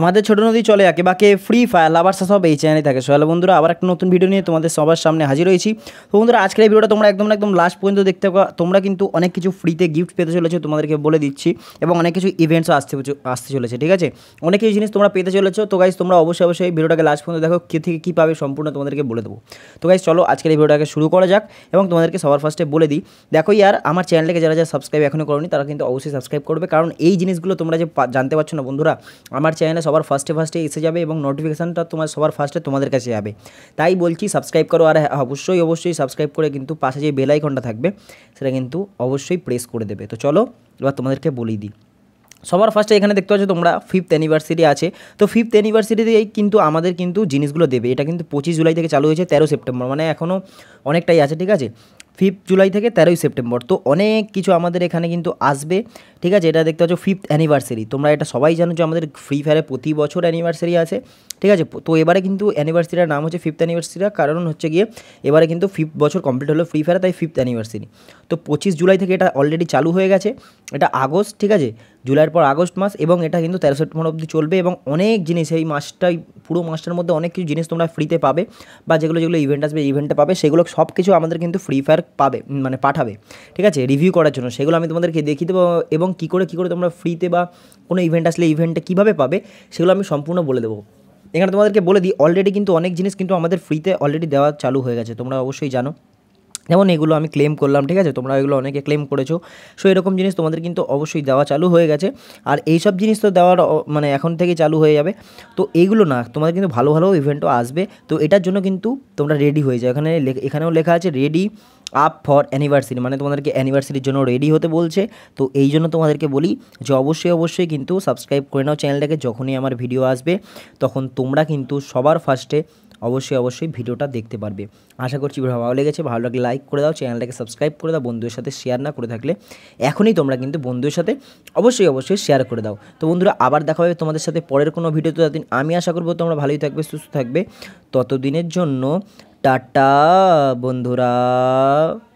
আমাদের ছোট নদী চলে আঁকে বাকে ফ্রি ফায়ার লাভার্সা সব এই চ্যানেলে থাকে সো বন্ধুরা আবার একটা নতুন ভিডিও নিয়ে তোমাদের সবার সামনে হাজির হয়েছি তো বন্ধুরা আজকের এই ভিডিওটা তোমরা একদম একদম লাস্ট পর্যন্ত দেখতে তোমরা কিন্তু অনেক কিছু ফ্রিতে গিফট পেতে চলেছে তোমাদেরকে বলে দিচ্ছি এবং অনেক কিছু ইভেন্টসও আসতে আসতে চলেছে ঠিক আছে অনেক কিছু জিনিস তোমরা পেতে চলেছো তো গাইজ তোমরা অবশ্যই অবশ্যই এই ভিডিওটাকে লাস্ট পর্যন্ত দেখো কে থেকে কী পাবে সম্পূর্ণ তোমাদেরকে বলে দেবো তো গাইজ চলো আজকের এই ভিডিওটাকে শুরু করা যাক এবং তোমাদেরকে সবার ফার্স্টে বলে দিই দেখো ইয়ার আমার চ্যানেলকে যারা যারা সাবস্ক্রাইব এখনও করনি তারা কিন্তু অবশ্যই সাবস্ক্রাইব করবে কারণ এই জিনিসগুলো তোমরা যে জানতে পারছো না বন্ধুরা আমার চ্যানেলে সবার ফার্স্টে ফার্স্টে এসে যাবে এবং নোটিফিকেশানটা তোমার সবার ফার্স্টে তোমাদের কাছে যাবে তাই বলছি সাবস্ক্রাইব করো আর হ্যাঁ, অবশ্যই অবশ্যই সাবস্ক্রাইব করে কিন্তু পাশে যে বেলাইকনটা থাকবে সেটা কিন্তু অবশ্যই প্রেস করে দেবে তো চলো এবার তোমাদেরকে বলেই দিই সবার ফার্স্টে এখানে দেখতে পাচ্ছ তোমরা ফিফথ অ্যানিভার্সারি আছে তো ফিফথ অ্যানিভার্সারিতেই কিন্তু আমাদের কিন্তু জিনিসগুলো দেবে এটা কিন্তু পঁচিশ জুলাই থেকে চালু হয়েছে তেরো সেপ্টেম্বর মানে এখনও অনেকটাই আছে ঠিক আছে ফিফথ জুলাই থেকে তেরোই সেপ্টেম্বর তো অনেক কিছু আমাদের এখানে কিন্তু আসবে ঠিক আছে এটা দেখতে পাচ্ছ ফিফথ অ্যানিভার্সারি তোমরা এটা সবাই জানো যে আমাদের ফ্রি ফায়ারে প্রতি বছর অ্যানিভার্সারি আছে ঠিক আছে তো এবারে কিন্তু অ্যানিভার্সারির নাম হচ্ছে ফিফথ অ্যানিভার্সারিটা কারণ হচ্ছে গিয়ে এবারে কিন্তু ফিফথ বছর কমপ্লিট হলো ফ্রি ফায়ার তাই ফিফথ অ্যানিভার্সারি তো পঁচিশ জুলাই থেকে এটা অলরেডি চালু হয়ে গেছে এটা আগস্ট ঠিক আছে জুলাইয়ের পর আগস্ট মাস এবং এটা কিন্তু তেরো সেপ্টেম্বর অবধি চলবে এবং অনেক জিনিস এই মাসটাই পুরো মাসটার মধ্যে অনেক কিছু জিনিস তোমরা ফ্রিতে পাবে বা যেগুলো যেগুলো ইভেন্ট আসবে ইভেন্টে পাবে সেগুলো সব কিছু আমাদের কিন্তু ফ্রি ফায়ার পাবে মানে পাঠাবে ঠিক আছে রিভিউ করার জন্য সেগুলো আমি তোমাদেরকে দেখিয়ে দেবো এবং কী করে কী করে তোমরা ফ্রিতে বা কোনো ইভেন্ট আসলে ইভেন্টে কীভাবে পাবে সেগুলো আমি সম্পূর্ণ বলে দেবো এখানে তোমাদেরকে বলে দিই অলরেডি কিন্তু অনেক জিনিস কিন্তু আমাদের ফ্রিতে অলরেডি দেওয়া চালু হয়ে গেছে তোমরা অবশ্যই জানো যেমন এগুলো আমি ক্লেম করলাম ঠিক আছে তোমরা এগুলো অনেকে ক্লেম করেছো সো এরকম জিনিস তোমাদের কিন্তু অবশ্যই দেওয়া চালু হয়ে গেছে আর এই সব জিনিস তো দেওয়ার মানে এখন থেকে চালু হয়ে যাবে তো এইগুলো না তোমাদের কিন্তু ভালো ভালো ইভেন্টও আসবে তো এটার জন্য কিন্তু তোমরা রেডি হয়ে যাও এখানে এখানেও লেখা আছে রেডি আপ ফর অ্যানিভার্সারি মানে তোমাদেরকে অ্যানিভার্সারির জন্য রেডি হতে বলছে তো এই জন্য তোমাদেরকে বলি যে অবশ্যই অবশ্যই কিন্তু সাবস্ক্রাইব করে নাও চ্যানেলটাকে যখনই আমার ভিডিও আসবে তখন তোমরা কিন্তু সবার ফার্স্টে অবশ্যই অবশ্যই ভিডিওটা দেখতে পারবে আশা করছি ভিডিও ভালো লেগেছে ভালো লাগলে লাইক করে দাও চ্যানেলটাকে সাবস্ক্রাইব করে দাও বন্ধুদের সাথে শেয়ার না করে থাকলে এখনই তোমরা কিন্তু বন্ধুদের সাথে অবশ্যই অবশ্যই শেয়ার করে দাও তো বন্ধুরা আবার দেখা হবে তোমাদের সাথে পরের কোনো ভিডিও তো ততদিন আমি আশা করবো তোমরা ভালোই থাকবে সুস্থ থাকবে ততদিনের জন্য টাটা বন্ধুরা